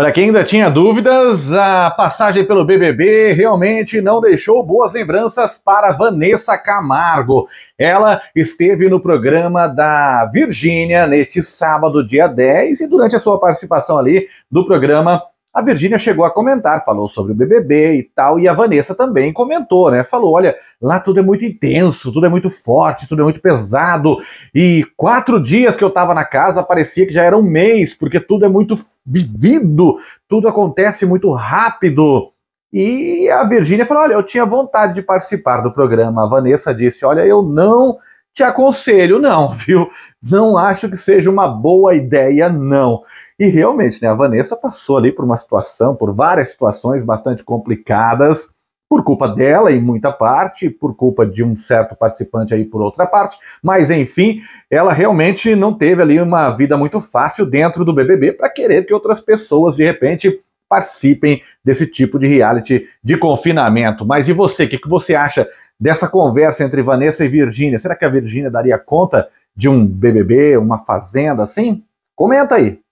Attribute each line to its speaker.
Speaker 1: Para quem ainda tinha dúvidas, a passagem pelo BBB realmente não deixou boas lembranças para Vanessa Camargo. Ela esteve no programa da Virgínia neste sábado, dia 10, e durante a sua participação ali do programa, a Virgínia chegou a comentar, falou sobre o BBB e tal, e a Vanessa também comentou, né? Falou: olha, lá tudo é muito intenso, tudo é muito forte, tudo é muito pesado. E quatro dias que eu tava na casa parecia que já era um mês, porque tudo é muito vivido, tudo acontece muito rápido. E a Virgínia falou: olha, eu tinha vontade de participar do programa. A Vanessa disse: olha, eu não te aconselho, não, viu? Não acho que seja uma boa ideia, não. E realmente, né, a Vanessa passou ali por uma situação, por várias situações bastante complicadas, por culpa dela em muita parte, por culpa de um certo participante aí por outra parte, mas enfim, ela realmente não teve ali uma vida muito fácil dentro do BBB para querer que outras pessoas de repente participem desse tipo de reality de confinamento. Mas e você? O que, que você acha dessa conversa entre Vanessa e Virgínia? Será que a Virgínia daria conta de um BBB, uma fazenda assim? Comenta aí!